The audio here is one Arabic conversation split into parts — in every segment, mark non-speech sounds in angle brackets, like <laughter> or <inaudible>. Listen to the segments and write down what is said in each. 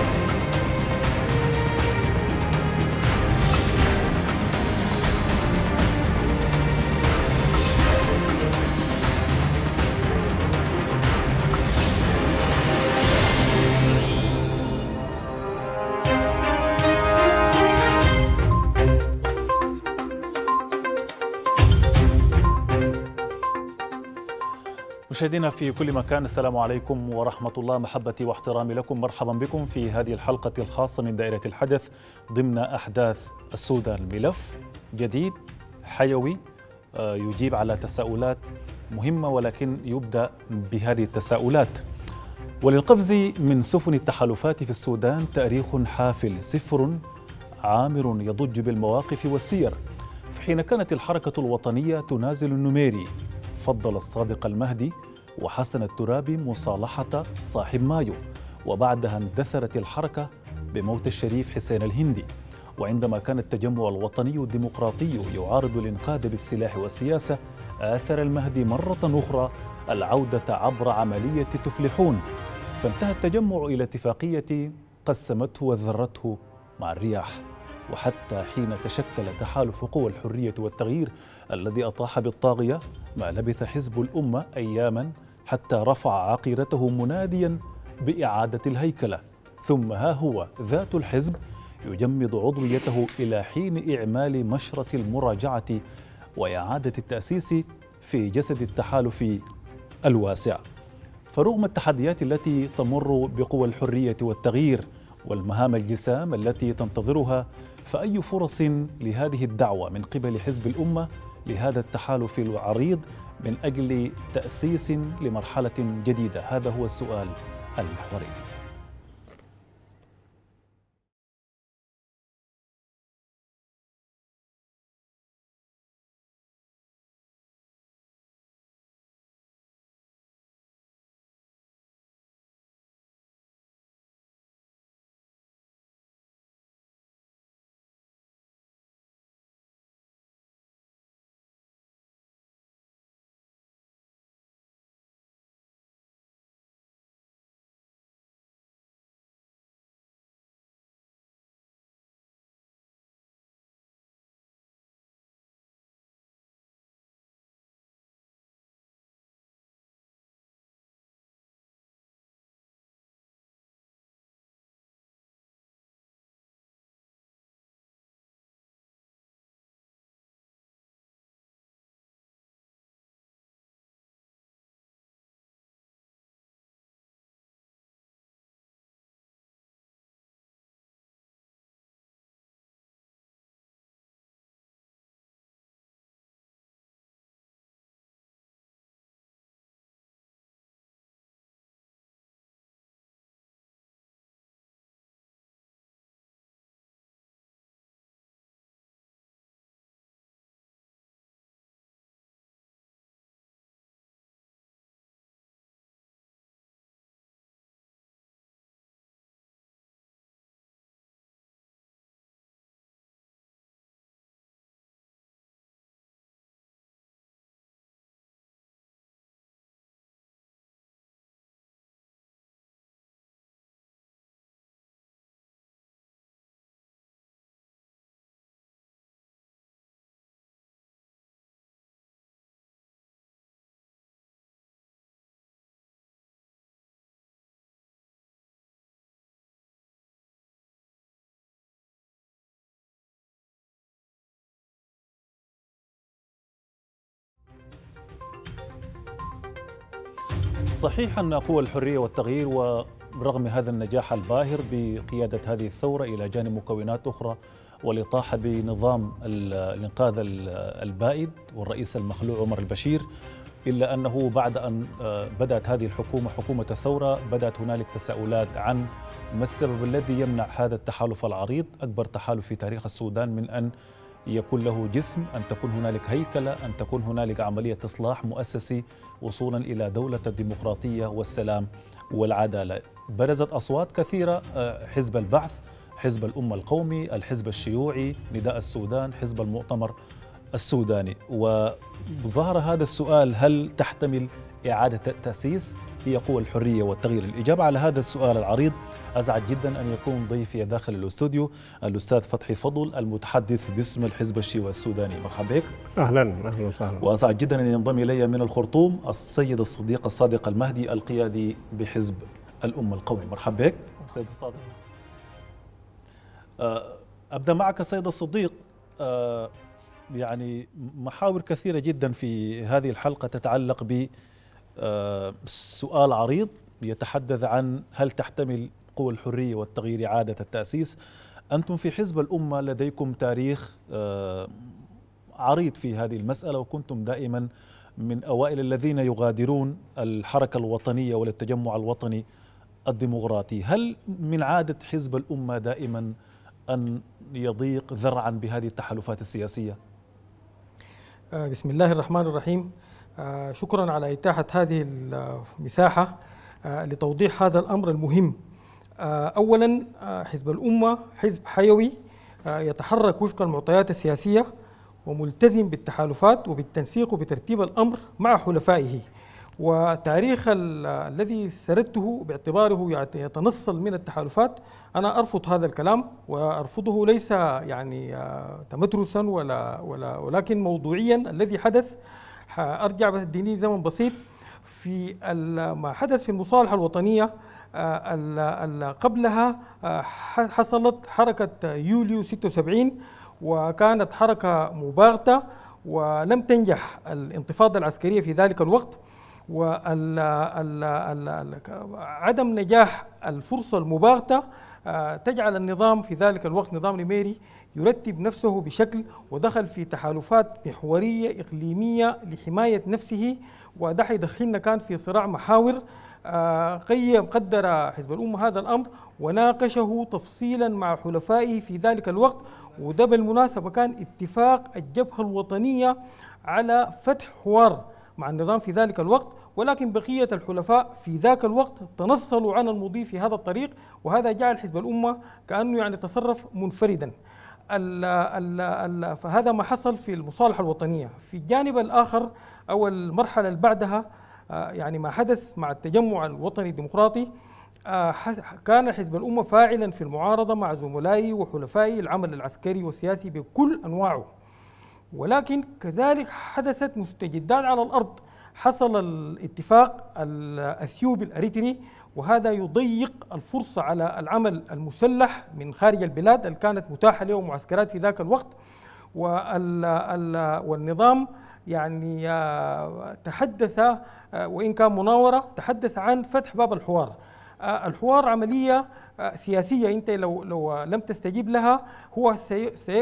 Bye. مشاهدينا في كل مكان السلام عليكم ورحمة الله محبتي واحترامي لكم مرحبا بكم في هذه الحلقة الخاصة من دائرة الحدث ضمن أحداث السودان ملف جديد حيوي آه، يجيب على تساؤلات مهمة ولكن يبدأ بهذه التساؤلات وللقفز من سفن التحالفات في السودان تاريخ حافل سفر عامر يضج بالمواقف والسير في حين كانت الحركة الوطنية تنازل النميري فضل الصادق المهدي وحسن الترابي مصالحة صاحب مايو وبعدها اندثرت الحركة بموت الشريف حسين الهندي وعندما كان التجمع الوطني الديمقراطي يعارض الانقاذ بالسلاح والسياسة آثر المهدي مرة أخرى العودة عبر عملية تفلحون فانتهى التجمع إلى اتفاقية قسمته وذرته مع الرياح وحتى حين تشكل تحالف قوى الحرية والتغيير الذي أطاح بالطاغية ما لبث حزب الأمة أياما حتى رفع عقيرته مناديا بإعادة الهيكلة ثم ها هو ذات الحزب يجمد عضويته إلى حين إعمال مشرة المراجعة وإعادة التأسيس في جسد التحالف الواسع فرغم التحديات التي تمر بقوى الحرية والتغيير والمهام الجسام التي تنتظرها فأي فرص لهذه الدعوة من قبل حزب الأمة لهذا التحالف العريض من أجل تأسيس لمرحلة جديدة هذا هو السؤال المحوري صحيح أن قوى الحرية والتغيير ورغم هذا النجاح الباهر بقيادة هذه الثورة إلى جانب مكونات أخرى والإطاحة بنظام الإنقاذ البائد والرئيس المخلوع عمر البشير إلا أنه بعد أن آه، بدأت هذه الحكومة حكومة الثورة بدأت هنالك تساؤلات عن ما السبب الذي يمنع هذا التحالف العريض أكبر تحالف في تاريخ السودان من أن يكون له جسم أن تكون هنالك هيكلة أن تكون هنالك عملية إصلاح مؤسسي وصولا إلى دولة الديمقراطية والسلام والعدالة برزت أصوات كثيرة آه، حزب البعث حزب الأمة القومي الحزب الشيوعي نداء السودان حزب المؤتمر السوداني وظهر هذا السؤال هل تحتمل إعادة تأسيس هي قوى الحرية والتغيير الإجابة على هذا السؤال العريض أسعد جدا أن يكون ضيفي داخل الاستوديو الأستاذ فتحي فضل المتحدث باسم الحزب الشيوعي السوداني مرحبا بك أهلا أهلا وسهلا وأسعد جدا أن ينضم إلي من الخرطوم السيد الصديق الصادق المهدي القيادي بحزب الأمة القومي مرحبا بك سيد الصادق آه، أبدأ معك سيد الصديق آه، يعني محاور كثيرة جدا في هذه الحلقة تتعلق ب سؤال عريض يتحدث عن هل تحتمل قوى الحرية والتغيير عادة التأسيس أنتم في حزب الأمة لديكم تاريخ آه، عريض في هذه المسألة وكنتم دائما من أوائل الذين يغادرون الحركة الوطنية والتجمع الوطني الديمقراطي هل من عادة حزب الأمة دائما أن يضيق ذرعا بهذه التحالفات السياسية؟ آه، بسم الله الرحمن الرحيم آه، شكرا على إتاحة هذه المساحة آه، لتوضيح هذا الأمر المهم آه، أولا حزب الأمة حزب حيوي يتحرك وفق المعطيات السياسية وملتزم بالتحالفات وبالتنسيق وبترتيب الأمر مع حلفائه وتاريخ الذي سردته باعتباره يتنصل من التحالفات أنا أرفض هذا الكلام وأرفضه ليس يعني تمترسا ولا, ولا ولكن موضوعيا الذي حدث هارجع بس اديني زمن بسيط في ما حدث في المصالحه الوطنيه آه، قبلها آه، حصلت حركه يوليو 76 وكانت حركه مباغته ولم تنجح الانتفاضه العسكريه في ذلك الوقت وعدم نجاح الفرصة المباغتة آه، تجعل النظام في ذلك الوقت نظام نميري يرتب نفسه بشكل ودخل في تحالفات محورية إقليمية لحماية نفسه وده حيدخلنا كان في صراع محاور آه، قيم قدر حزب الأمة هذا الأمر وناقشه تفصيلا مع حلفائه في ذلك الوقت وده بالمناسبة كان اتفاق الجبهة الوطنية على فتح حوار مع النظام في ذلك الوقت ولكن بقية الحلفاء في ذاك الوقت تنصلوا عن المضي في هذا الطريق وهذا جعل حزب الأمة كأنه يعني تصرف منفردا ال ال ال فهذا ما حصل في المصالحة الوطنية في الجانب الآخر أو المرحلة اللي بعدها آه، يعني ما حدث مع التجمع الوطني الديمقراطي آه، كان حزب الأمة فاعلا في المعارضة مع زملائي وحلفائي العمل العسكري والسياسي بكل أنواعه ولكن كذلك حدثت مستجدات على الأرض حصل الاتفاق الأثيوبي الأريتري وهذا يضيق الفرصة على العمل المسلح من خارج البلاد اللي كانت متاحة له معسكرات في ذاك الوقت والنظام يعني آه، تحدث آه، وإن كان مناورة تحدث عن فتح باب الحوار آه، الحوار عملية آه، سياسية أنت لو, لو لم تستجيب لها هو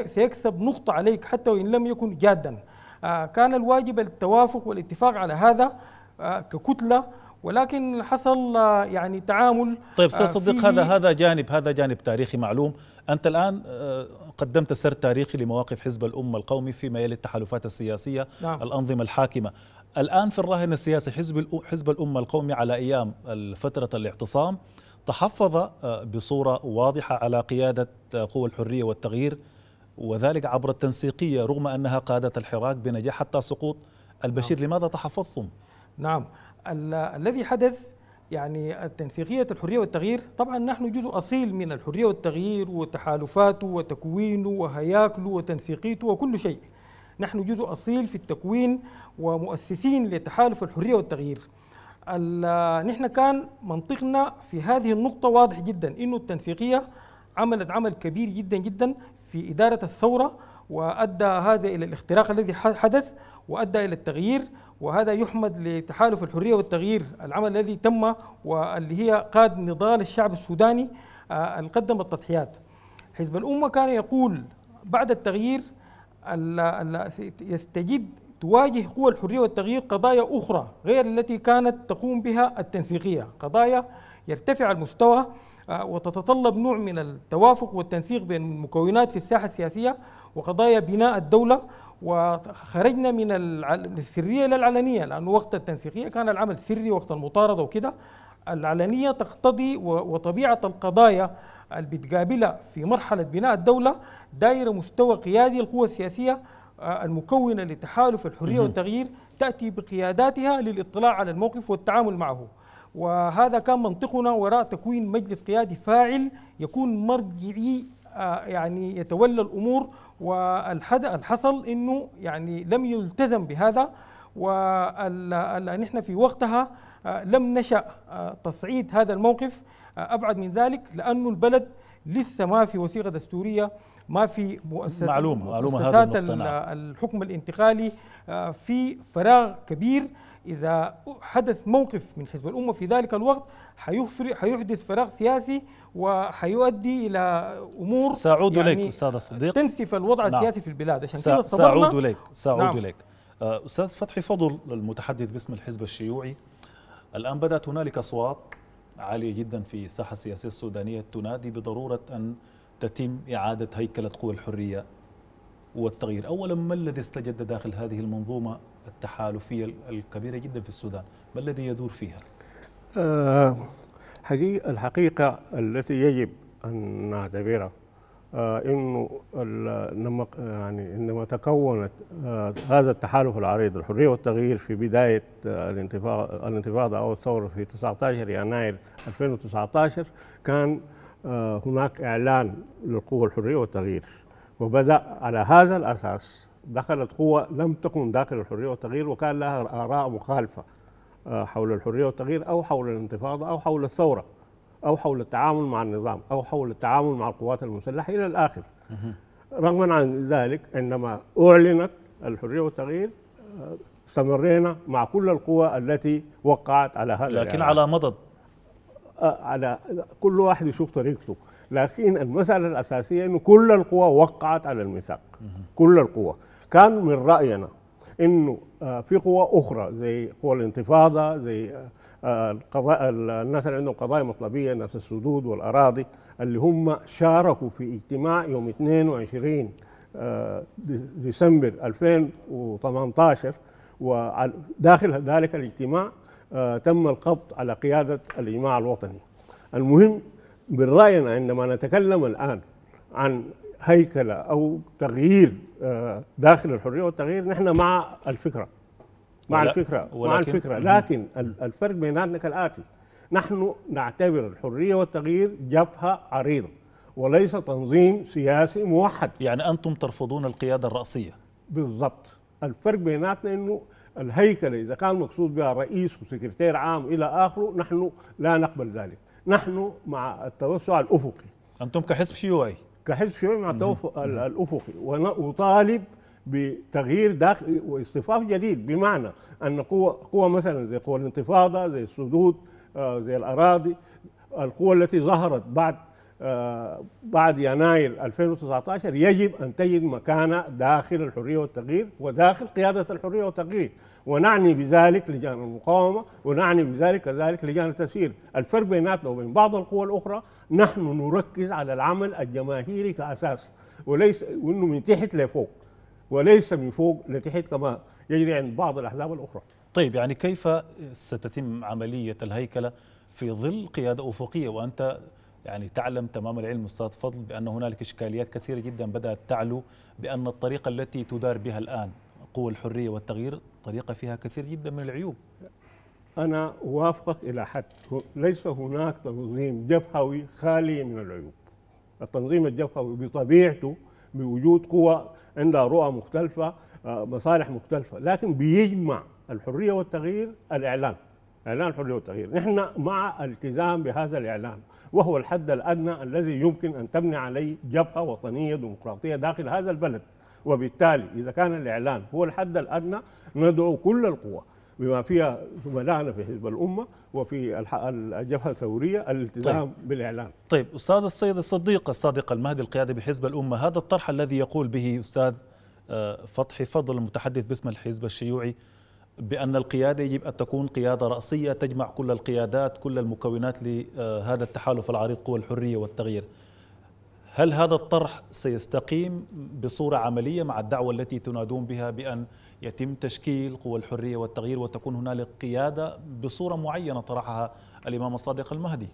سيكسب نقطة عليك حتى وإن لم يكن جادا آه، كان الواجب التوافق والاتفاق على هذا ككتلة ولكن حصل يعني تعامل طيب استاذ صديق هذا هذا جانب هذا جانب تاريخي معلوم انت الان قدمت سرد تاريخي لمواقف حزب الامه القومي فيما يلي التحالفات السياسيه نعم. الانظمه الحاكمه الآن في الراهن السياسي حزب حزب الأمة القومي على أيام فترة الاعتصام تحفظ آه، بصورة واضحة على قيادة آه، قوى الحرية والتغيير وذلك عبر التنسيقية رغم أنها قادت الحراك بنجاح حتى سقوط البشير نعم. لماذا تحفظتم؟ نعم الذي حدث يعني التنسيقية الحرية والتغيير طبعا نحن جزء أصيل من الحرية والتغيير وتحالفاته وتكوينه وهياكله وتنسيقيته وكل شيء نحن جزء أصيل في التكوين ومؤسسين لتحالف الحرية والتغيير نحن كان منطقنا في هذه النقطة واضح جدا إنه التنسيقية عملت عمل كبير جدا جدا في إدارة الثورة وأدى هذا إلى الاختراق الذي حدث وأدى إلى التغيير وهذا يحمد لتحالف الحرية والتغيير العمل الذي تم واللي هي قاد نضال الشعب السوداني آه، قدم التضحيات حزب الأمة كان يقول بعد التغيير يستجد تواجه قوى الحرية والتغيير قضايا أخرى غير التي كانت تقوم بها التنسيقية قضايا يرتفع المستوى آه، وتتطلب نوع من التوافق والتنسيق بين المكونات في الساحة السياسية وقضايا بناء الدولة وخرجنا من السرية إلى العلنية لأنه وقت التنسيقية كان العمل سري وقت المطاردة وكده العلنية تقتضي وطبيعة القضايا اللي بتقابلها في مرحلة بناء الدولة دايرة مستوى قيادي القوى السياسية آه، المكونة لتحالف الحرية والتغيير تأتي بقياداتها للاطلاع على الموقف والتعامل معه وهذا كان منطقنا وراء تكوين مجلس قيادي فاعل يكون مرجعي آه، يعني يتولى الأمور والحصل أنه يعني لم يلتزم بهذا ونحن في وقتها آه، لم نشأ آه، تصعيد هذا الموقف آه، أبعد من ذلك لأن البلد لسه ما في وثيقة دستورية ما في مؤسسات معلومة معلومة مؤسسات الحكم الانتقالي في فراغ كبير إذا حدث موقف من حزب الأمة في ذلك الوقت حيحدث فراغ سياسي وحيؤدي إلى أمور سأعود يعني إليك أستاذ صديق تنسف الوضع نعم. السياسي في البلاد عشان كده سأعود إليك سأعود نعم. إليك آه، أستاذ فتحي فضل المتحدث باسم الحزب الشيوعي الآن بدأت هنالك أصوات عالية جدا في الساحة السياسية السودانية تنادي بضرورة أن تتم إعادة هيكلة قوى الحرية والتغيير أولا ما الذي استجد داخل هذه المنظومة التحالفية الكبيرة جدا في السودان ما الذي يدور فيها؟ أه الحقيقة التي يجب أن نعتبرها آه، انه لما يعني انما تكونت آه، هذا التحالف العريض الحريه والتغيير في بدايه آه، الانتفاضه الانتفاضه او الثوره في 19 يناير 2019 كان هناك اعلان للقوه الحريه والتغيير وبدا على هذا الاساس دخلت قوه لم تكن داخل الحريه والتغيير وكان لها اراء مخالفه حول الحريه والتغيير او حول الانتفاضه او حول الثوره او حول التعامل مع النظام او حول التعامل مع القوات المسلحه الى الاخر. رغما عن ذلك عندما اعلنت الحريه والتغيير آه، استمرينا مع كل القوى التي وقعت على هذا لكن يعني على مضض آه، على كل واحد يشوف طريقته لكن المساله الاساسيه انه كل القوى وقعت على الميثاق كل القوى كان من راينا انه آه، في قوى اخرى زي قوى الانتفاضه زي آه، آه، القضاء الناس اللي عندهم قضايا مطلبيه ناس السدود والاراضي اللي هم شاركوا في اجتماع يوم 22 ديسمبر 2018 وداخل ذلك الاجتماع تم القبض على قياده الاجماع الوطني. المهم بالراينا عندما نتكلم الان عن هيكله او تغيير آه، داخل الحريه والتغيير نحن مع الفكره مع الفكره مع الفكره لكن الفرق بيناتنا كالاتي نحن نعتبر الحريه والتغيير جبهه عريضه وليس تنظيم سياسي موحد يعني انتم ترفضون القياده الراسيه بالضبط الفرق بيناتنا انه الهيكله اذا كان مقصود بها رئيس وسكرتير عام الى اخره نحن لا نقبل ذلك نحن مع التوسع الافقي انتم كحزب شيوعي كحزب شعبي مع التوافق الافقي وطالب بتغيير داخل واصطفاف جديد بمعنى ان قوى قوى مثلا زي قوى الانتفاضه زي السدود آه، زي الاراضي القوى التي ظهرت بعد آه، بعد يناير 2019 يجب أن تجد مكانة داخل الحرية والتغيير وداخل قيادة الحرية والتغيير ونعني بذلك لجان المقاومة ونعني بذلك كذلك لجان التسيير الفرق بيناتنا وبين بعض القوى الأخرى نحن نركز على العمل الجماهيري كأساس وليس وإنه من تحت لفوق وليس من فوق لتحت كما يجري عند بعض الأحزاب الأخرى طيب يعني كيف ستتم عملية الهيكلة في ظل قيادة أفقية وأنت يعني تعلم تمام العلم استاذ فضل بان هنالك اشكاليات كثيره جدا بدات تعلو بان الطريقه التي تدار بها الان قوى الحريه والتغيير طريقه فيها كثير جدا من العيوب. انا اوافقك الى حد ليس هناك تنظيم جبهوي خالي من العيوب. التنظيم الجبهوي بطبيعته بوجود قوى عندها رؤى مختلفه آه، مصالح مختلفه لكن بيجمع الحريه والتغيير الاعلام. إعلان حرية والتغيير نحن مع التزام بهذا الإعلان وهو الحد الأدنى الذي يمكن أن تبني عليه جبهة وطنية ديمقراطية داخل هذا البلد وبالتالي إذا كان الإعلان هو الحد الأدنى ندعو كل القوى بما فيها زملائنا في حزب الأمة وفي الجبهة الثورية الالتزام طيب. بالإعلان طيب أستاذ السيد الصديق الصادق المهدي القيادي بحزب الأمة هذا الطرح الذي يقول به أستاذ آه، فتحي فضل المتحدث باسم الحزب الشيوعي بأن القيادة يجب أن تكون قيادة رأسية تجمع كل القيادات كل المكونات لهذا التحالف العريض قوى الحرية والتغيير هل هذا الطرح سيستقيم بصورة عملية مع الدعوة التي تنادون بها بأن يتم تشكيل قوى الحرية والتغيير وتكون هنالك قيادة بصورة معينة طرحها الإمام الصادق المهدي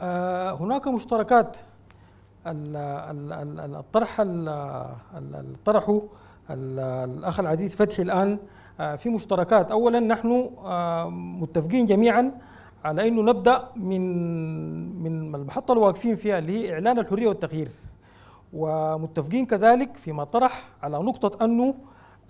آه، هناك مشتركات الطرح الطرح الأخ العزيز فتحي الآن آه، في مشتركات أولا نحن آه، متفقين جميعا على أنه نبدأ من من المحطة الواقفين فيها اللي هي إعلان الحرية والتغيير ومتفقين كذلك فيما طرح على نقطة أنه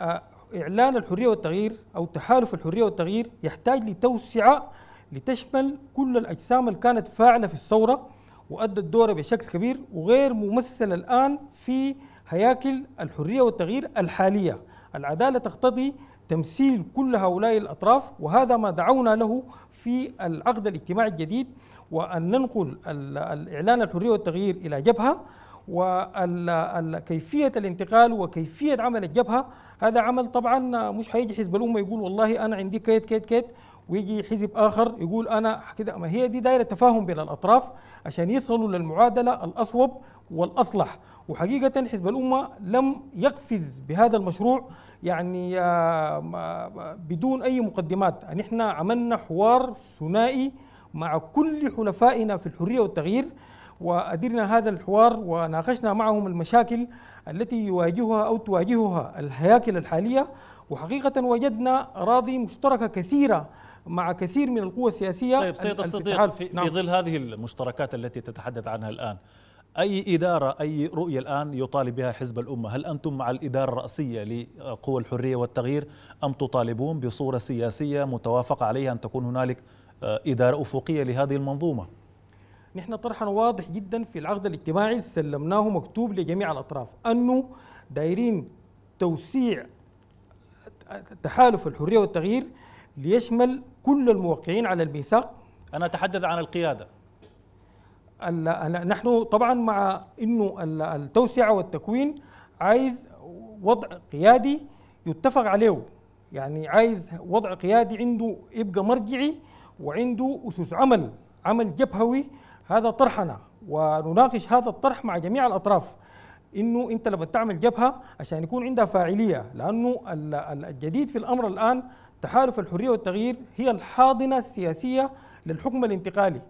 آه، إعلان الحرية والتغيير أو تحالف الحرية والتغيير يحتاج لتوسعة لتشمل كل الأجسام اللي كانت فاعلة في الثورة وأدت دورها بشكل كبير وغير ممثلة الآن في هياكل الحرية والتغيير الحالية العدالة تقتضي تمثيل كل هؤلاء الأطراف وهذا ما دعونا له في العقد الاجتماعي الجديد وأن ننقل الإعلان الحرية والتغيير إلى جبهة وكيفية الانتقال وكيفية عمل الجبهة هذا عمل طبعا مش هيجي حزب الأمة يقول والله أنا عندي كيت كيت كيت ويجي حزب آخر يقول أنا كده ما هي دي دائرة تفاهم بين الأطراف عشان يصلوا للمعادلة الأصوب والأصلح وحقيقة حزب الأمة لم يقفز بهذا المشروع يعني آه، بدون أي مقدمات يعني عملنا حوار ثنائي مع كل حلفائنا في الحرية والتغيير وأدرنا هذا الحوار وناقشنا معهم المشاكل التي يواجهها أو تواجهها الهياكل الحالية وحقيقة وجدنا أراضي مشتركة كثيرة مع كثير من القوى السياسية طيب سيد الصديق في, نعم. في ظل هذه المشتركات التي تتحدث عنها الآن أي إدارة أي رؤية الآن يطالب بها حزب الأمة هل أنتم مع الإدارة الرأسية لقوى الحرية والتغيير أم تطالبون بصورة سياسية متوافقة عليها أن تكون هنالك آه، إدارة أفقية لهذه المنظومة نحن طرحنا واضح جدا في العقد الاجتماعي سلمناه مكتوب لجميع الأطراف أنه دايرين توسيع تحالف الحرية والتغيير ليشمل كل الموقعين على الميثاق أنا أتحدث عن القيادة نحن طبعا مع انه التوسعه والتكوين عايز وضع قيادي يتفق عليه يعني عايز وضع قيادي عنده يبقى مرجعي وعنده اسس عمل عمل جبهوي هذا طرحنا ونناقش هذا الطرح مع جميع الاطراف انه انت لما تعمل جبهه عشان يكون عندها فاعليه لانه الجديد في الامر الان تحالف الحريه والتغيير هي الحاضنه السياسيه للحكم الانتقالي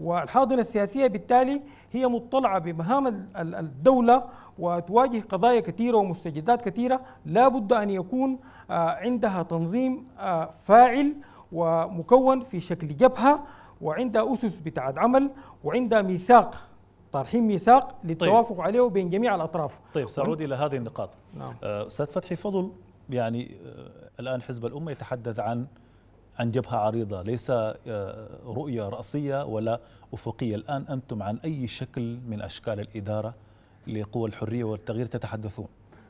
والحاضنة السياسية بالتالي هي مطلعة بمهام الدولة وتواجه قضايا كثيرة ومستجدات كثيرة لا بد أن يكون آه، عندها تنظيم آه، فاعل ومكون في شكل جبهة وعندها أسس بتاعت عمل وعندها ميثاق طارحين ميثاق طيب. للتوافق طيب. عليه بين جميع الأطراف طيب سأعود إلى هذه النقاط نعم. آه، أستاذ فتحي فضل يعني الآن حزب الأمة يتحدث عن عن جبهة عريضة ليس آه، رؤية رأسية ولا أفقية الآن أنتم عن أي شكل من أشكال الإدارة لقوى الحرية والتغيير تتحدثون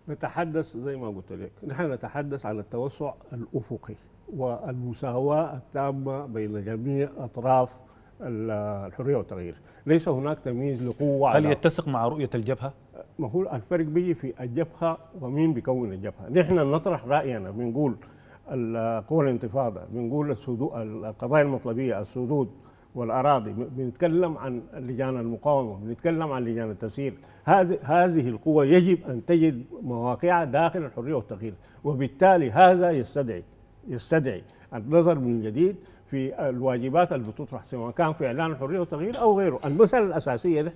نتحدث زي ما قلت لك نحن نتحدث عن التوسع الأفقي والمساواة التامة بين جميع أطراف الحرية والتغيير ليس هناك تمييز لقوة هل يتسق مع رؤية الجبهة؟ ما هو الفرق بيجي في الجبهة ومين بيكون الجبهة نحن نطرح رأينا بنقول قوى الانتفاضه بنقول السدود القضايا المطلبيه السدود والاراضي بنتكلم عن لجان المقاومه بنتكلم عن لجان التسيير هذه هذه القوى يجب ان تجد مواقعها داخل الحريه والتغيير وبالتالي هذا يستدعي يستدعي النظر من جديد في الواجبات اللي بتطرح سواء كان في اعلان الحريه والتغيير او غيره، المساله الاساسيه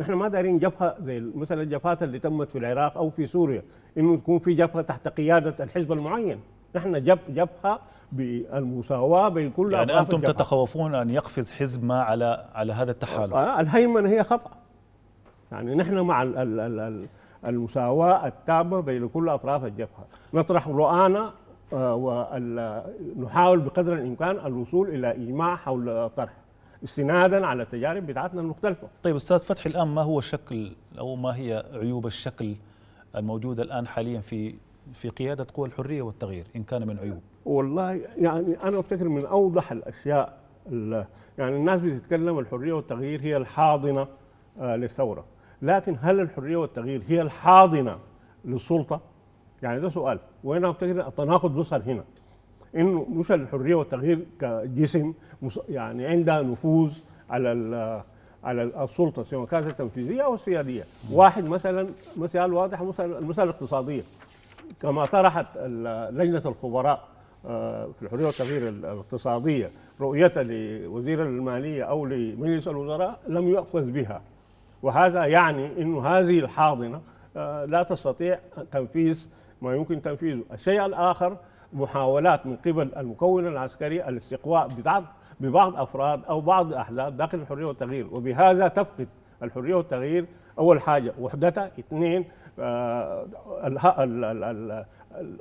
نحن ما دارين جبهه زي مثلا الجبهات اللي تمت في العراق او في سوريا انه تكون في جبهه تحت قياده الحزب المعين، نحن جب جبهه بالمساواه بين كل يعني انتم الجبهة. تتخوفون ان يقفز حزب ما على على هذا التحالف آه، الهيمنه هي خطا يعني نحن مع الـ الـ الـ الـ المساواه التامه بين كل اطراف الجبهه نطرح رؤانا آه، ونحاول بقدر الامكان الوصول الى اجماع حول طرح استنادا على التجارب بتاعتنا المختلفه. طيب استاذ فتحي الان ما هو شكل او ما هي عيوب الشكل الموجوده الان حاليا في في قيادة قوى الحرية والتغيير إن كان من عيوب والله يعني أنا أفتكر من أوضح الأشياء يعني الناس بتتكلم الحرية والتغيير هي الحاضنة آه، للثورة لكن هل الحرية والتغيير هي الحاضنة للسلطة؟ يعني ده سؤال وأنا أفتكر التناقض بيظهر هنا إنه مش الحرية والتغيير كجسم يعني عندها نفوذ على على السلطة سواء كانت التنفيذية أو السيادية واحد مثلا مثال واضح مثلا المسألة الاقتصادية كما طرحت لجنة الخبراء آه، في الحرية والتغيير الاقتصادية رؤية لوزير المالية أو لمجلس الوزراء لم يؤخذ بها وهذا يعني أن هذه الحاضنة آه، لا تستطيع تنفيذ ما يمكن تنفيذه الشيء الآخر محاولات من قبل المكون العسكري الاستقواء ببعض ببعض أفراد أو بعض أحزاب داخل الحرية والتغيير وبهذا تفقد الحرية والتغيير أول حاجة وحدتها اثنين آه،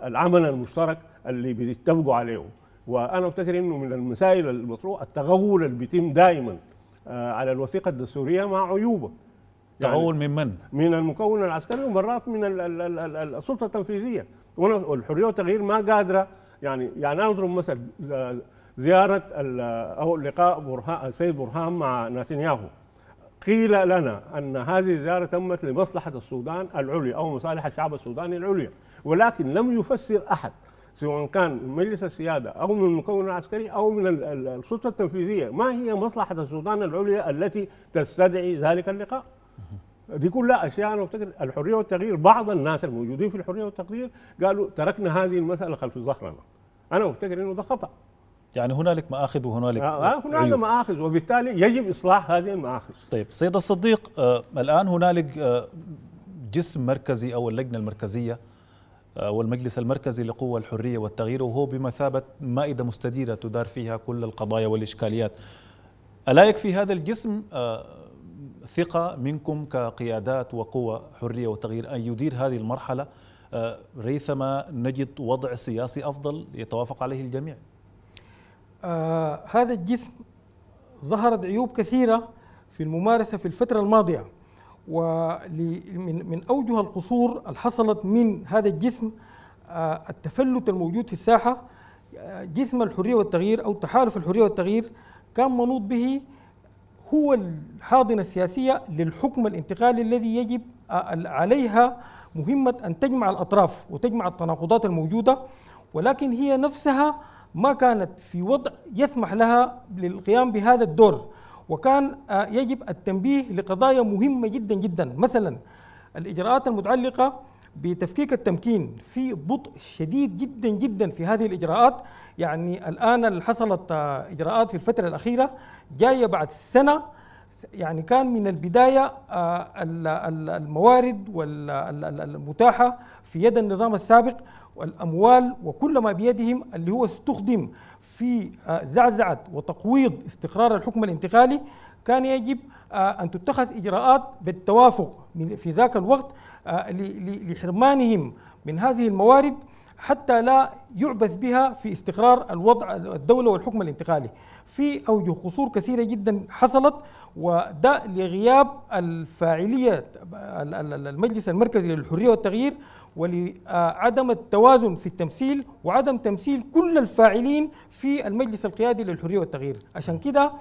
العمل المشترك اللي بيتفقوا عليهم وانا افتكر انه من المسائل المطروحه التغول اللي بيتم دائما آه، على الوثيقه الدستوريه مع عيوبه يعني تغول من من؟ من المكون العسكري ومرات من السلطه التنفيذيه والحريه والتغيير ما قادره يعني يعني انا اضرب مثل آه، زياره او لقاء برهان السيد برهان مع نتنياهو قيل لنا أن هذه الزيارة تمت لمصلحة السودان العليا أو مصالح الشعب السوداني العليا ولكن لم يفسر أحد سواء كان من مجلس السيادة أو من المكون العسكري أو من السلطة التنفيذية ما هي مصلحة السودان العليا التي تستدعي ذلك اللقاء دي كلها أشياء أنا أفتكر الحرية والتغيير بعض الناس الموجودين في الحرية والتغيير قالوا تركنا هذه المسألة خلف ظهرنا أنا أفتكر أنه ده خطأ يعني هنالك مآخذ وهنالك آه, آه، هنالك مآخذ وبالتالي يجب إصلاح هذه المآخذ طيب سيد الصديق آه الآن هنالك آه جسم مركزي أو اللجنة المركزية آه، والمجلس المركزي لقوى الحرية والتغيير وهو بمثابة مائدة مستديرة تدار فيها كل القضايا والإشكاليات ألا يكفي هذا الجسم آه، ثقة منكم كقيادات وقوى حرية وتغيير أن يدير هذه المرحلة ريثما نجد وضع سياسي أفضل يتوافق عليه الجميع آه هذا الجسم ظهرت عيوب كثيرة في الممارسة في الفترة الماضية ومن من أوجه القصور حصلت من هذا الجسم آه التفلت الموجود في الساحة آه جسم الحرية والتغيير أو تحالف الحرية والتغيير كان منوط به هو الحاضنة السياسية للحكم الانتقالي الذي يجب آه، عليها مهمة أن تجمع الأطراف وتجمع التناقضات الموجودة ولكن هي نفسها ما كانت في وضع يسمح لها للقيام بهذا الدور وكان آه، يجب التنبيه لقضايا مهمة جدا جدا مثلا الإجراءات المتعلقة بتفكيك التمكين في بطء شديد جدا جدا في هذه الاجراءات يعني الان حصلت آه، اجراءات في الفتره الاخيره جايه بعد سنه يعني كان من البداية آه، الموارد المتاحة في يد النظام السابق والأموال وكل ما بيدهم اللي هو استخدم في آه، زعزعة وتقويض استقرار الحكم الانتقالي كان يجب آه، أن تتخذ إجراءات بالتوافق في ذاك الوقت لحرمانهم من هذه الموارد حتى لا يعبث بها في استقرار الوضع الدولة والحكم الانتقالي في أوجه قصور كثيرة جدا حصلت وده لغياب الفاعلية المجلس المركزي للحرية والتغيير ولعدم التوازن في التمثيل وعدم تمثيل كل الفاعلين في المجلس القيادي للحرية والتغيير عشان كده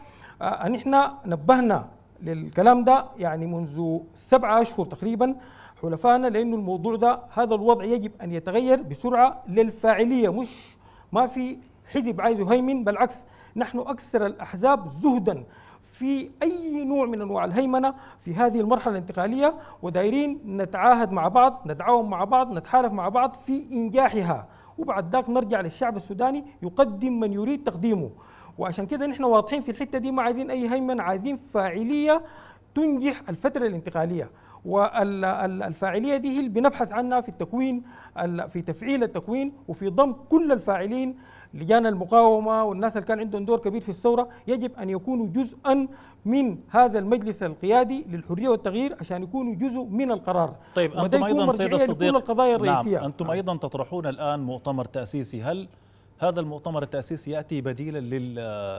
آه، نحن نبهنا للكلام ده يعني منذ سبعة أشهر تقريباً حلفائنا لانه الموضوع ده هذا الوضع يجب ان يتغير بسرعه للفاعليه مش ما في حزب عايز يهيمن بالعكس نحن اكثر الاحزاب زهدا في اي نوع من انواع الهيمنه في هذه المرحله الانتقاليه ودايرين نتعاهد مع بعض نتعاون مع بعض نتحالف مع بعض في انجاحها وبعد ذاك نرجع للشعب السوداني يقدم من يريد تقديمه وعشان كده نحن واضحين في الحته دي ما عايزين اي هيمنه عايزين فاعليه تنجح الفتره الانتقاليه والفاعلية دي اللي بنبحث عنها في التكوين في تفعيل التكوين وفي ضم كل الفاعلين لجان المقاومة والناس اللي كان عندهم دور كبير في الثورة يجب أن يكونوا جزءا من هذا المجلس القيادي للحرية والتغيير عشان يكونوا جزء من القرار طيب أنتم أيضا سيد الصديق القضايا نعم، الرئيسية نعم أنتم أيضا تطرحون الآن مؤتمر تأسيسي هل هذا المؤتمر التأسيسي يأتي بديلا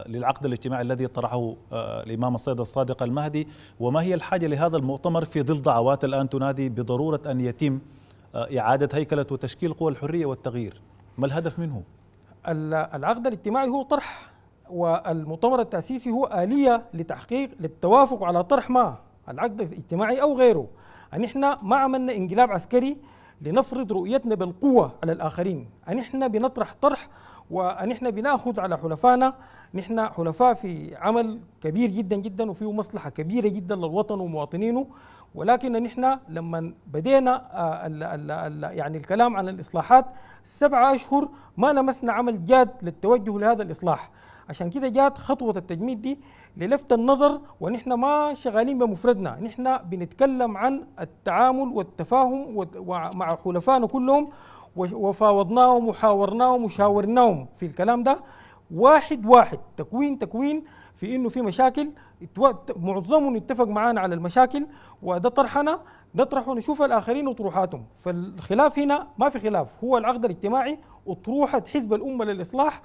للعقد الاجتماعي الذي طرحه آه، الإمام السيد الصادق المهدي وما هي الحاجة لهذا المؤتمر في ظل دعوات الآن تنادي بضرورة أن يتم آه، إعادة هيكلة وتشكيل قوى الحرية والتغيير ما الهدف منه؟ العقد الاجتماعي هو طرح والمؤتمر التأسيسي هو آلية لتحقيق للتوافق على طرح ما العقد الاجتماعي أو غيره أن يعني إحنا ما عملنا انقلاب عسكري لنفرض رؤيتنا بالقوة على الآخرين أن إحنا بنطرح طرح وأن إحنا بنأخذ على حلفائنا نحن حلفاء في عمل كبير جدا جدا وفيه مصلحة كبيرة جدا للوطن ومواطنينه ولكن نحن لما بدينا آه، يعني الكلام عن الإصلاحات سبعة أشهر ما لمسنا عمل جاد للتوجه لهذا الإصلاح عشان كده جات خطوه التجميد دي للفت النظر ونحن ما شغالين بمفردنا نحن بنتكلم عن التعامل والتفاهم مع حلفائنا كلهم وفاوضناهم وحاورناهم وشاورناهم في الكلام ده واحد واحد تكوين تكوين في انه في مشاكل معظمهم اتفق معانا على المشاكل وده طرحنا نطرحه نشوف الاخرين وطروحاتهم فالخلاف هنا ما في خلاف هو العقد الاجتماعي وطروحه حزب الامه للاصلاح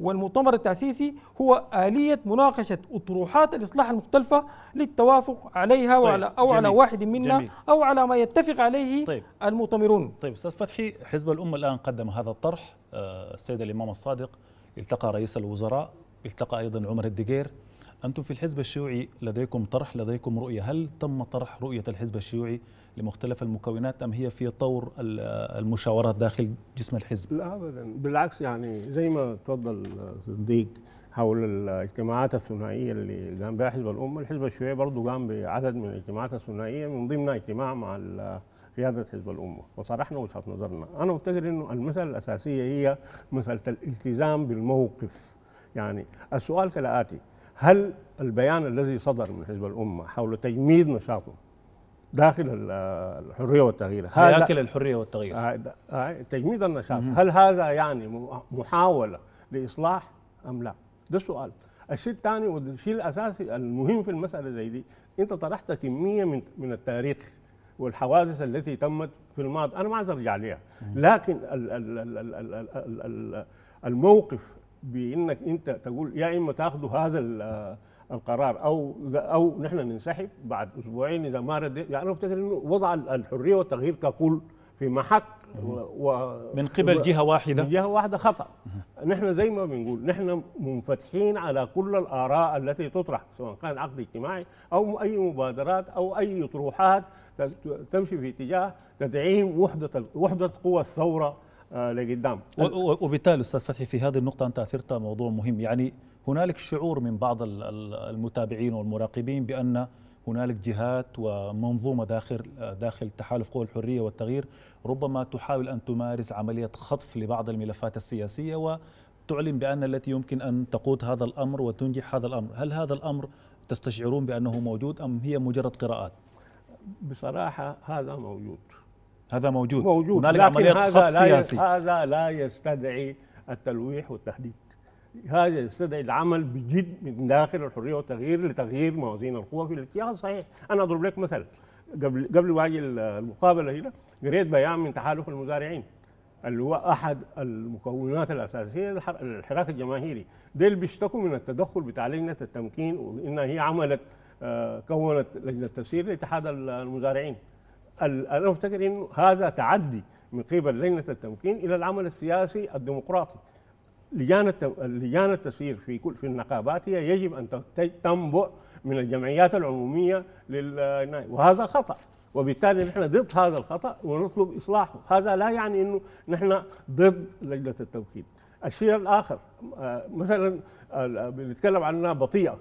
والمؤتمر التأسيسي هو آلية مناقشة أطروحات الإصلاح المختلفة للتوافق عليها طيب وعلى أو جميل على واحد منا أو على ما يتفق عليه طيب المؤتمرون طيب أستاذ فتحي حزب الأمة الآن قدم هذا الطرح آه، السيد الإمام الصادق التقى رئيس الوزراء التقى أيضا عمر الدقير أنتم في الحزب الشيوعي لديكم طرح لديكم رؤية هل تم طرح رؤية الحزب الشيوعي لمختلف المكونات أم هي في طور المشاورات داخل جسم الحزب لا أبدا بالعكس يعني زي ما تفضل صديق حول الاجتماعات الثنائيه اللي قام بها حزب الامه، الحزب الشيوعي برضه قام بعدد من الاجتماعات الثنائيه من ضمنها اجتماع مع قياده حزب الامه وطرحنا وجهه نظرنا، انا أعتقد انه المساله الاساسيه هي مساله الالتزام بالموقف، يعني السؤال كالاتي هل البيان الذي صدر من حزب الأمة حول تجميد نشاطه داخل الحرية والتغيير هذا داخل الحرية والتغيير تجميد النشاط هل هذا يعني محاولة لإصلاح أم لا ده السؤال الشيء الثاني والشيء الأساسي المهم في المسألة زي دي أنت طرحت كمية من من التاريخ والحوادث التي تمت في الماضي أنا ما عايز أرجع عليها لكن الموقف بانك انت تقول يا اما تاخذوا هذا القرار او او نحن ننسحب بعد اسبوعين اذا ما رد يعني افتكر انه وضع الحريه والتغيير ككل في محك و من قبل جهه واحده من جهه واحده خطا نحن زي ما بنقول نحن منفتحين على كل الاراء التي تطرح سواء كان عقد اجتماعي او اي مبادرات او اي طروحات تمشي في اتجاه تدعيم وحده وحده قوى الثوره آه، لقدام وبالتالي استاذ فتحي في هذه النقطه انت اثرت موضوع مهم يعني هنالك شعور من بعض المتابعين والمراقبين بان هنالك جهات ومنظومه داخل داخل تحالف قوى الحريه والتغيير ربما تحاول ان تمارس عمليه خطف لبعض الملفات السياسيه وتعلن بان التي يمكن ان تقود هذا الامر وتنجح هذا الامر، هل هذا الامر تستشعرون بانه موجود ام هي مجرد قراءات؟ بصراحه هذا موجود هذا موجود موجود لكن هذا لا سياسي. هذا لا يستدعي التلويح والتهديد هذا يستدعي العمل بجد من داخل الحريه والتغيير لتغيير موازين القوى في الاتجاه الصحيح انا اضرب لك مثل قبل قبل ما اجي المقابله هنا قريت بيان من تحالف المزارعين اللي هو احد المكونات الاساسيه للحراك الجماهيري ديل بيشتكوا من التدخل بتاع لجنه التمكين وانها هي عملت آه، كونت لجنه تفسير لاتحاد المزارعين انا افتكر انه هذا تعدي من قبل لجنه التمكين الى العمل السياسي الديمقراطي لجان لجان التسيير في كل في النقابات هي يجب ان تنبع من الجمعيات العموميه للنائب وهذا خطا وبالتالي نحن ضد هذا الخطا ونطلب اصلاحه هذا لا يعني انه نحن ضد لجنه التمكين الشيء الاخر آه، مثلا آه، بنتكلم عنها بطيئه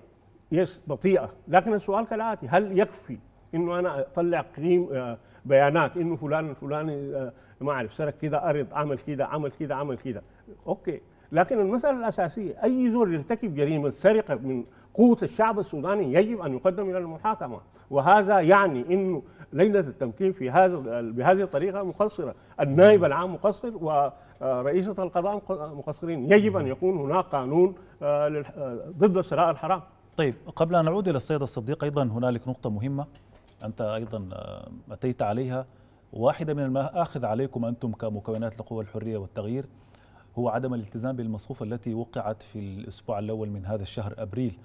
يس بطيئه لكن السؤال كالاتي هل يكفي انه انا اطلع قيم آه، بيانات انه فلان الفلاني آه، ما اعرف سرق كذا ارض عمل كذا عمل كذا عمل كذا اوكي لكن المساله الاساسيه اي زور يرتكب جريمه سرقه من قوت الشعب السوداني يجب ان يقدم الى المحاكمه وهذا يعني انه لجنه التمكين في هذا بهذه الطريقه مقصره، النائب العام مقصر ورئيسه آه، القضاء مقصرين، يجب ان يكون هناك قانون ضد الشراء الحرام. طيب قبل ان نعود الى السيد الصديق ايضا هنالك نقطه مهمه أنت أيضا آه، أتيت عليها واحدة من المآخذ عليكم أنتم كمكونات القوى الحرية والتغيير هو عدم الالتزام بالمصفوفة التي وقعت في الأسبوع الأول من هذا الشهر أبريل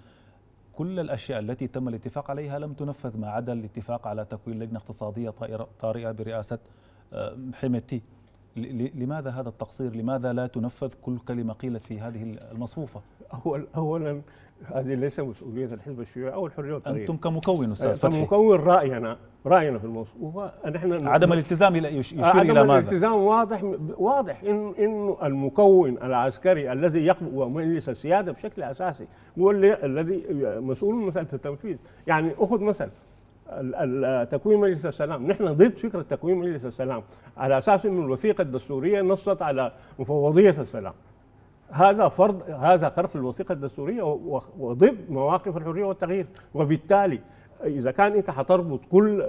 كل الأشياء التي تم الاتفاق عليها لم تنفذ ما عدا الاتفاق على تكوين لجنة اقتصادية طارئة برئاسة آه، حميتي لماذا هذا التقصير؟ لماذا لا تنفذ كل كلمة قيلت في هذه المصفوفة؟ أول أولا هذه ليس مسؤولية الحزب الشيوعي أو الحرية والتغيير أنتم كمكون أستاذ فتحي كمكون رأينا رأينا في المصفوفة نحن عدم الالتزام إلى يشير عدم إلى ماذا؟ عدم الالتزام واضح واضح إن إنه المكون العسكري الذي يقبل ومجلس السيادة بشكل أساسي هو الذي مسؤول مسألة التنفيذ يعني أخذ مثل تكوين مجلس السلام نحن ضد فكرة تكوين مجلس السلام على أساس أن الوثيقة الدستورية نصت على مفوضية السلام هذا فرض هذا خرق الوثيقة الدستورية وضد مواقف الحرية والتغيير وبالتالي اذا كان انت هتربط كل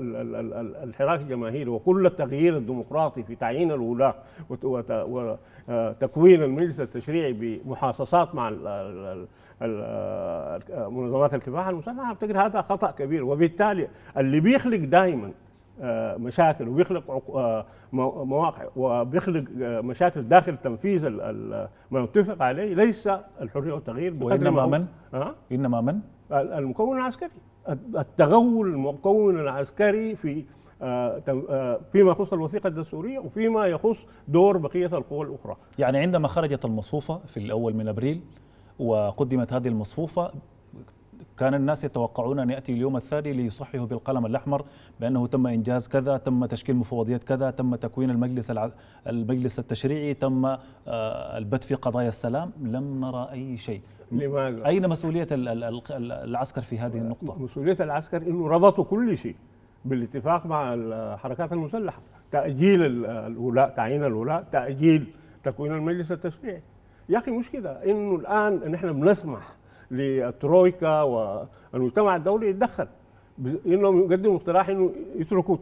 الحراك الجماهيري وكل التغيير الديمقراطي في تعيين الولاه وتكوين المجلس التشريعي بمحاصصات مع آه، منظمات الكفاح المسلحه اعتقد هذا خطا كبير وبالتالي اللي بيخلق دائما آه، مشاكل وبيخلق آه، مواقع وبيخلق مشاكل داخل تنفيذ ما يتفق عليه ليس الحريه والتغيير وانما من؟ أه؟ انما من؟ المكون العسكري التغول المكون العسكري في آه، آه، فيما يخص الوثيقة الدستورية وفيما يخص دور بقية القوى الأخرى يعني عندما خرجت المصفوفة في الأول من أبريل وقدمت هذه المصفوفة كان الناس يتوقعون أن يأتي اليوم الثاني ليصححوا بالقلم الأحمر بأنه تم إنجاز كذا تم تشكيل مفوضيات كذا تم تكوين المجلس المجلس التشريعي تم آه، البت في قضايا السلام لم نرى أي شيء لماذا؟ أين مسؤولية العسكر في هذه النقطة؟ مسؤولية العسكر أنه ربطوا كل شيء بالاتفاق مع الحركات المسلحة تأجيل الولاء تعيين الولاء تأجيل تكوين المجلس التشريعي يا أخي مش كده إنه الآن نحن إن بنسمح للترويكا والمجتمع الدولي يتدخل انهم يقدموا اقتراح انه يتركوا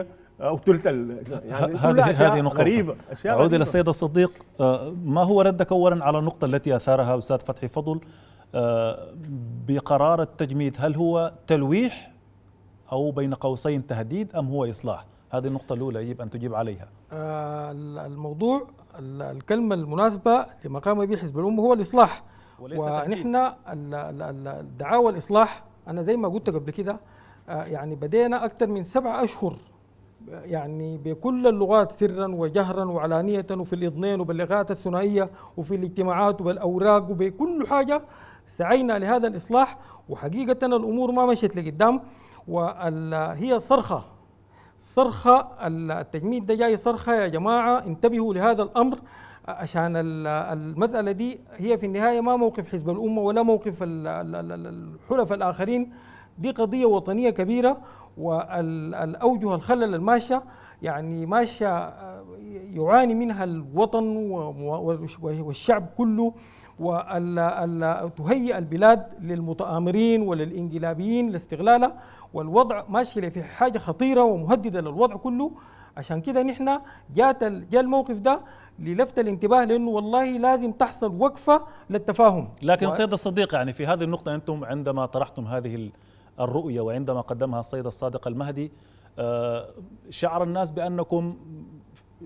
30% او ثلث يعني هذه هذه نقطة غريبة اشياء اعود الى السيد الصديق آه، ما هو ردك اولا على النقطة التي اثارها استاذ فتحي فضل آه، بقرار التجميد هل هو تلويح او بين قوسين تهديد ام هو اصلاح؟ هذه النقطة الأولى يجب أن تجيب عليها آه، الموضوع الكلمة المناسبة لما قام به حزب الأمة هو الإصلاح ونحن الدعاوى الاصلاح انا زي ما قلت قبل كده آه، يعني بدينا اكثر من سبع اشهر يعني بكل اللغات سرا وجهرا وعلانية وفي الاضنين وباللغات الثنائية وفي الاجتماعات وبالأوراق وبكل حاجة سعينا لهذا الإصلاح وحقيقة الأمور ما مشت لقدام وهي صرخة صرخة التجميد ده جاي صرخة يا جماعة انتبهوا لهذا الأمر عشان المسألة دي هي في النهاية ما موقف حزب الأمة ولا موقف الحلف الآخرين دي قضية وطنية كبيرة والأوجه الخلل الماشية يعني ماشية آه، يعاني منها الوطن والشعب كله وتهيئ البلاد للمتآمرين وللإنقلابيين لاستغلالها والوضع ماشي في حاجة خطيرة ومهددة للوضع كله عشان كده نحن جات جاء الموقف ده للفت الانتباه لانه والله لازم تحصل وقفه للتفاهم لكن السيد سيد الصديق يعني في هذه النقطه انتم عندما طرحتم هذه الرؤيه وعندما قدمها السيد الصادق المهدي آه، شعر الناس بانكم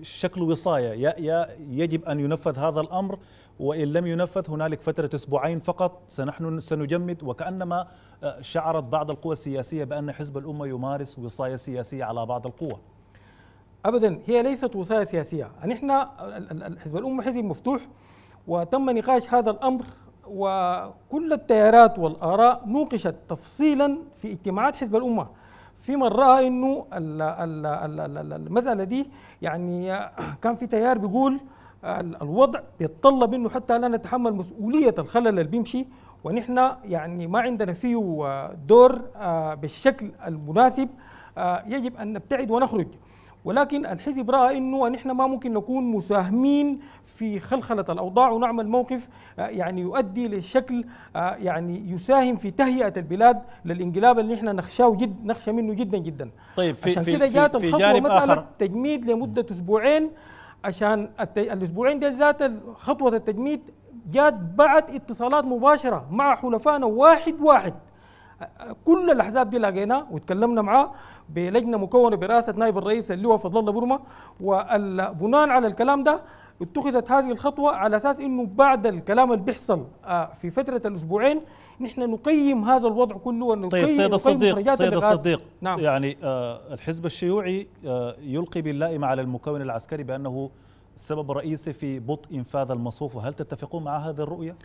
شكل وصايه يا يجب ان ينفذ هذا الامر وان لم ينفذ هنالك فتره اسبوعين فقط سنحن سنجمد وكانما آه، شعرت بعض القوى السياسيه بان حزب الامه يمارس وصايه سياسيه على بعض القوى ابدا هي ليست وصايه سياسيه نحن يعني احنا الحزب الامه حزب مفتوح وتم نقاش هذا الامر وكل التيارات والاراء نوقشت تفصيلا في اجتماعات حزب الامه في من راى انه المساله دي يعني <clears throat> كان في تيار بيقول الوضع بيتطلب انه حتى لا نتحمل مسؤوليه الخلل اللي بيمشي ونحن يعني ما عندنا فيه دور آه، بالشكل المناسب آه، يجب ان نبتعد ونخرج ولكن الحزب راى انه نحن ما ممكن نكون مساهمين في خلخله الاوضاع ونعمل موقف آه، يعني يؤدي لشكل آه، يعني يساهم في تهيئه البلاد للانقلاب اللي نحن نخشاه جد نخشى منه جدا جدا طيب في عشان كده جات الخطوه مساله تجميد لمده اسبوعين عشان الاسبوعين ديل ذات خطوه التجميد جات بعد اتصالات مباشره مع حلفائنا واحد واحد كل الاحزاب دي لقيناها وتكلمنا معاه بلجنه مكونه برئاسه نائب الرئيس اللواء فضل الله برمه وبناء على الكلام ده اتخذت هذه الخطوه على اساس انه بعد الكلام اللي بيحصل آه، في فتره الاسبوعين نحن نقيم هذا الوضع كله ونقيم طيب سيد الصديق سيد الصديق نعم يعني آه، الحزب الشيوعي آه، يلقي باللائمه على المكون العسكري بانه السبب الرئيسي في بطء انفاذ المصروف وهل تتفقون مع هذه الرؤيه؟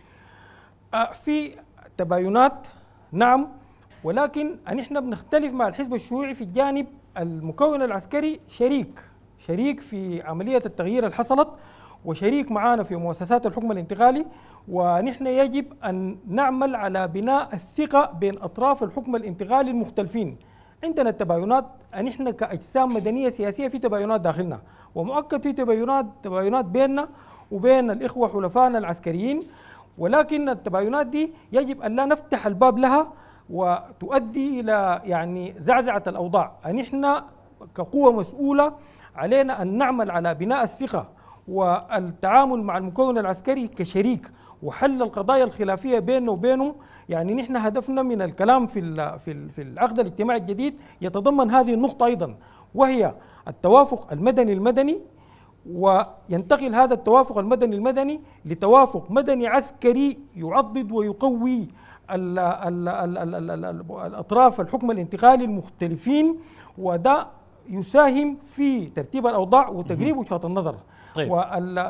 في تباينات نعم ولكن نحن بنختلف مع الحزب الشيوعي في الجانب المكون العسكري شريك شريك في عملية التغيير اللي حصلت وشريك معانا في مؤسسات الحكم الانتقالي ونحن يجب أن نعمل على بناء الثقة بين أطراف الحكم الانتقالي المختلفين عندنا التباينات نحن كأجسام مدنية سياسية في تباينات داخلنا ومؤكد في تباينات تباينات بيننا وبين الإخوة حلفائنا العسكريين ولكن التباينات دي يجب أن لا نفتح الباب لها وتؤدي إلى يعني زعزعة الأوضاع أن إحنا كقوة مسؤولة علينا أن نعمل على بناء الثقة والتعامل مع المكون العسكري كشريك وحل القضايا الخلافيه بيننا وبينه يعني نحن هدفنا من الكلام في في في العقد الاجتماعي الجديد يتضمن هذه النقطه ايضا وهي التوافق المدني المدني وينتقل هذا التوافق المدني المدني لتوافق مدني عسكري يعضد ويقوي الأطراف الحكم الانتقالي المختلفين وده يساهم في ترتيب الأوضاع وتقريب وجهات النظر طيب.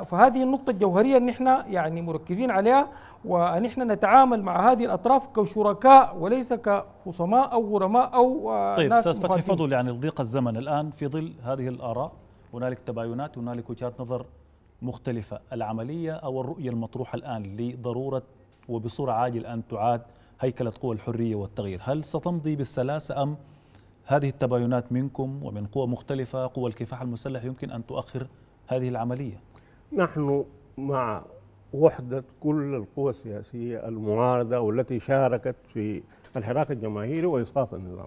فهذه النقطة الجوهرية أن احنا يعني مركزين عليها وأن احنا نتعامل مع هذه الأطراف كشركاء وليس كخصماء أو غرماء أو آه، طيب أستاذ فتحي فضل يعني ضيق الزمن الآن في ظل هذه الآراء هنالك تباينات هنالك وجهات نظر مختلفة العملية أو الرؤية المطروحة الآن لضرورة وبصورة عاجلة أن تعاد هيكلة قوى الحرية والتغيير هل ستمضي بالسلاسة أم هذه التباينات منكم ومن قوى مختلفة قوى الكفاح المسلح يمكن أن تؤخر هذه العملية نحن مع وحدة كل القوى السياسية المعارضة والتي شاركت في الحراك الجماهيري وإسقاط النظام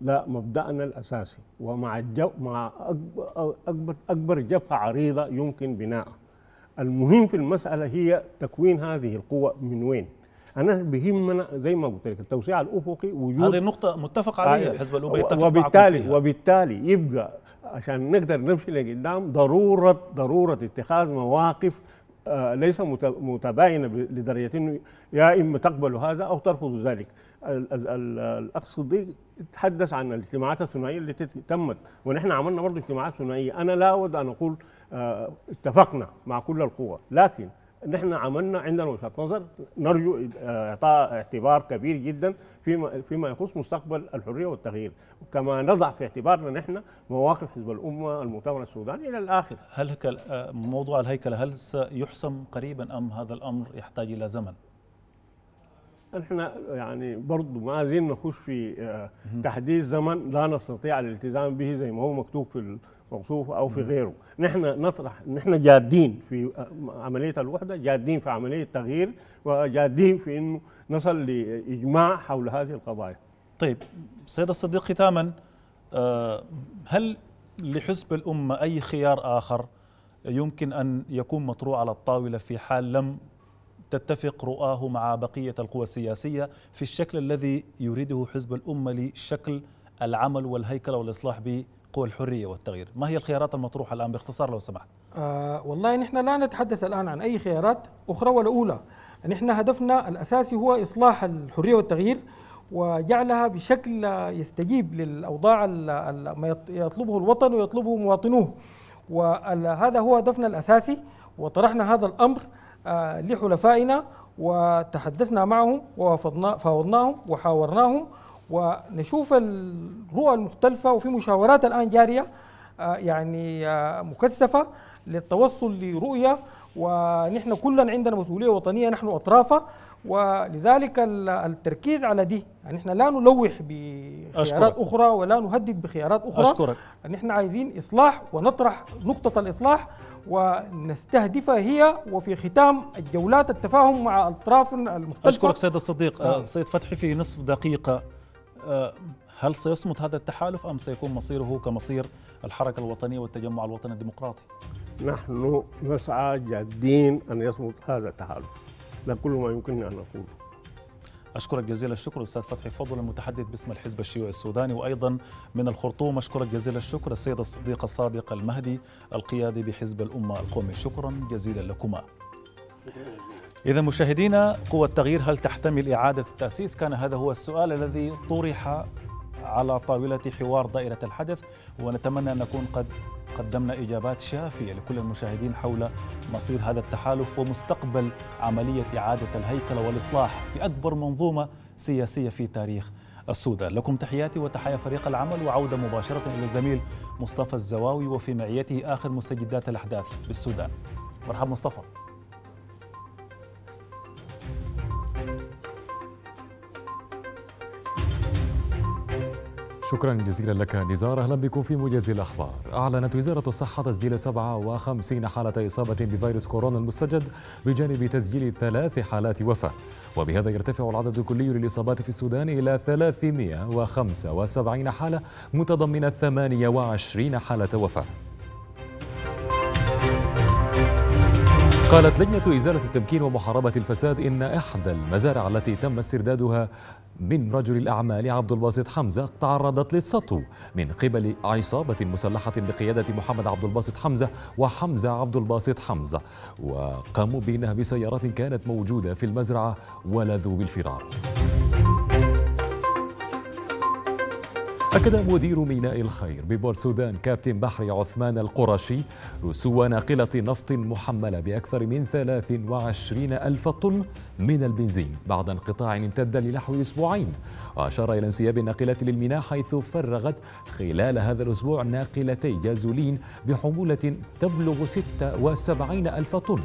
لا مبدأنا الأساسي ومع الجو مع أكبر, أكبر جبهة عريضة يمكن بناءها المهم في المسألة هي تكوين هذه القوة من وين أنا بيهمنا زي ما قلت لك التوسيع الأفقي وجود هذه النقطة متفق عليها آه، حزب الأوبي يتفق وبالتالي فيها. وبالتالي يبقى عشان نقدر نمشي لقدام ضرورة ضرورة اتخاذ مواقف آه ليس متباينه لدرجه انه يا اما تقبل هذا او ترفض ذلك الاخ صديق تحدث عن الاجتماعات الثنائيه التي تمت ونحن عملنا برضه اجتماعات ثنائيه انا لا اود ان اقول آه، اتفقنا مع كل القوى لكن نحن عملنا عندنا وجهه نظر نرجو اعطاء اعتبار كبير جدا فيما فيما يخص مستقبل الحريه والتغيير كما نضع في اعتبارنا نحن مواقف حزب الامه المؤتمر السوداني الى الاخر هل آه، موضوع الهيكله هل سيحسم قريبا ام هذا الامر يحتاج الى زمن؟ نحن يعني برضه ما زلنا نخش في آه، تحديد زمن لا نستطيع الالتزام به زي ما هو مكتوب في موصوف او في غيره نحن نطرح نحن جادين في آه، عمليه الوحده جادين في عمليه التغيير وجادين في انه نصل لاجماع حول هذه القضايا طيب سيد الصديق ختاما آه، هل لحزب الامه اي خيار اخر يمكن ان يكون مطروح على الطاوله في حال لم تتفق رؤاه مع بقيه القوى السياسيه في الشكل الذي يريده حزب الامه لشكل العمل والهيكله والاصلاح قوى الحريه والتغيير، ما هي الخيارات المطروحه الان باختصار لو سمحت؟ آه والله نحن لا نتحدث الان عن اي خيارات اخرى ولا اولى، نحن هدفنا الاساسي هو اصلاح الحريه والتغيير وجعلها بشكل يستجيب للاوضاع ما يطلبه الوطن ويطلبه مواطنوه. وهذا هو هدفنا الاساسي وطرحنا هذا الامر آه، لحلفائنا وتحدثنا معهم وفاوضناهم وحاورناهم ونشوف الرؤى المختلفة وفي مشاورات الآن جارية آه، يعني آه، مكثفة للتوصل لرؤية ونحن كلنا عندنا مسؤولية وطنية نحن أطرافها ولذلك التركيز على دي يعني احنا لا نلوح بخيارات أخرى ولا نهدد بخيارات أخرى أشكرك نحن عايزين إصلاح ونطرح نقطة الإصلاح ونستهدفها هي وفي ختام الجولات التفاهم مع الأطراف المختلفة أشكرك سيد الصديق آه. نعم. سيد فتحي في نصف دقيقة آه، هل سيصمت هذا التحالف أم سيكون مصيره كمصير الحركة الوطنية والتجمع الوطني الديمقراطي نحن نسعى جادين أن يصمت هذا التحالف ده كل ما يمكننا أن نقوله أشكرك جزيل الشكر أستاذ فتحي فضل المتحدث باسم الحزب الشيوعي السوداني وأيضا من الخرطوم أشكرك جزيل الشكر السيد الصديق الصادق المهدي القيادي بحزب الأمة القومي شكرا جزيلا لكما إذا مشاهدينا قوة التغيير هل تحتمل إعادة التأسيس؟ كان هذا هو السؤال الذي طرح على طاولة حوار دائرة الحدث ونتمنى أن نكون قد قدمنا إجابات شافية لكل المشاهدين حول مصير هذا التحالف ومستقبل عملية إعادة الهيكلة والإصلاح في أكبر منظومة سياسية في تاريخ السودان لكم تحياتي وتحيا فريق العمل وعودة مباشرة إلى الزميل مصطفى الزواوي وفي معيته آخر مستجدات الأحداث بالسودان مرحبا مصطفى شكرا جزيلا لك نزار اهلا بكم في موجز الاخبار اعلنت وزاره الصحه تسجيل 57 حاله اصابه بفيروس كورونا المستجد بجانب تسجيل ثلاث حالات وفاه وبهذا يرتفع العدد الكلي للاصابات في السودان الى 375 حاله متضمنه 28 حاله وفاه قالت لجنة إزالة التمكين ومحاربة الفساد إن إحدى المزارع التي تم استردادها من رجل الأعمال عبد الباسط حمزة تعرضت للسطو من قبل عصابة مسلحة بقيادة محمد عبد الباسط حمزة وحمزة عبد الباسط حمزة وقاموا بنهب سيارات كانت موجودة في المزرعة ولذوا بالفرار أكد مدير ميناء الخير سودان كابتن بحري عثمان القرشي رسو ناقلة نفط محملة بأكثر من 23 ألف طن من البنزين بعد انقطاع امتد لنحو أسبوعين وأشار إلى انسياب الناقلة للميناء حيث فرغت خلال هذا الأسبوع ناقلتي جازولين بحمولة تبلغ 76 ألف طن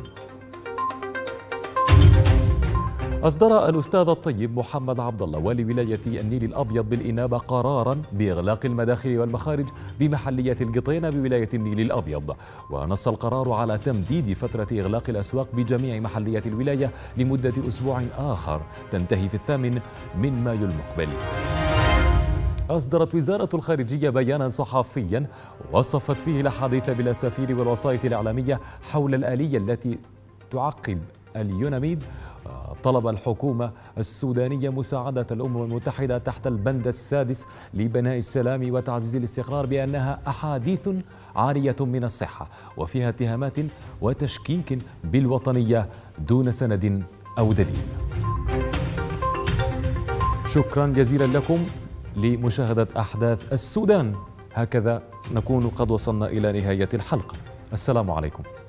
أصدر الأستاذ الطيب محمد عبد الله والي ولاية النيل الأبيض بالإنابة قرارا بإغلاق المداخل والمخارج بمحلية القطينة بولاية النيل الأبيض ونص القرار على تمديد فترة إغلاق الأسواق بجميع محليات الولاية لمدة أسبوع آخر تنتهي في الثامن من مايو المقبل أصدرت وزارة الخارجية بيانا صحفيا وصفت فيه الأحاديث بالأسافير والوسائط الإعلامية حول الآلية التي تعقب اليوناميد طلب الحكومة السودانية مساعدة الأمم المتحدة تحت البند السادس لبناء السلام وتعزيز الاستقرار بأنها أحاديث عارية من الصحة وفيها اتهامات وتشكيك بالوطنية دون سند أو دليل شكرا جزيلا لكم لمشاهدة أحداث السودان هكذا نكون قد وصلنا إلى نهاية الحلقة السلام عليكم